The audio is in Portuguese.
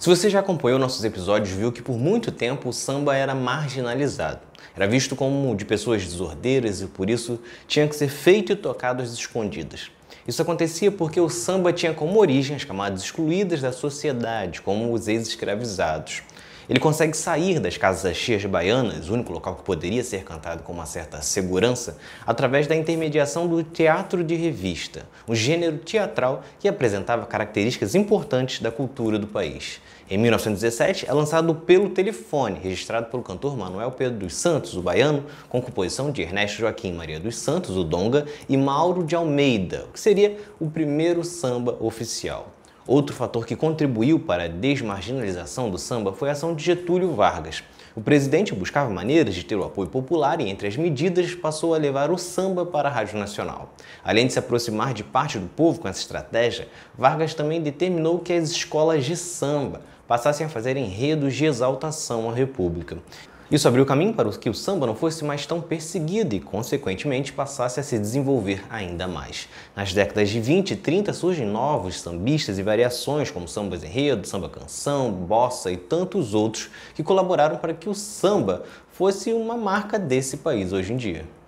Se você já acompanhou nossos episódios, viu que por muito tempo o samba era marginalizado. Era visto como de pessoas desordeiras e por isso tinha que ser feito e tocado às escondidas. Isso acontecia porque o samba tinha como origem as camadas excluídas da sociedade, como os ex-escravizados. Ele consegue sair das casas cheias baianas, único local que poderia ser cantado com uma certa segurança, através da intermediação do teatro de revista, um gênero teatral que apresentava características importantes da cultura do país. Em 1917, é lançado pelo telefone, registrado pelo cantor Manuel Pedro dos Santos, o baiano, com composição de Ernesto Joaquim Maria dos Santos, o Donga, e Mauro de Almeida, o que seria o primeiro samba oficial. Outro fator que contribuiu para a desmarginalização do samba foi a ação de Getúlio Vargas. O presidente buscava maneiras de ter o apoio popular e, entre as medidas, passou a levar o samba para a Rádio Nacional. Além de se aproximar de parte do povo com essa estratégia, Vargas também determinou que as escolas de samba passassem a fazer enredos de exaltação à República. Isso abriu caminho para que o samba não fosse mais tão perseguido e, consequentemente, passasse a se desenvolver ainda mais. Nas décadas de 20 e 30 surgem novos sambistas e variações como sambas enredo, samba canção, bossa e tantos outros que colaboraram para que o samba fosse uma marca desse país hoje em dia.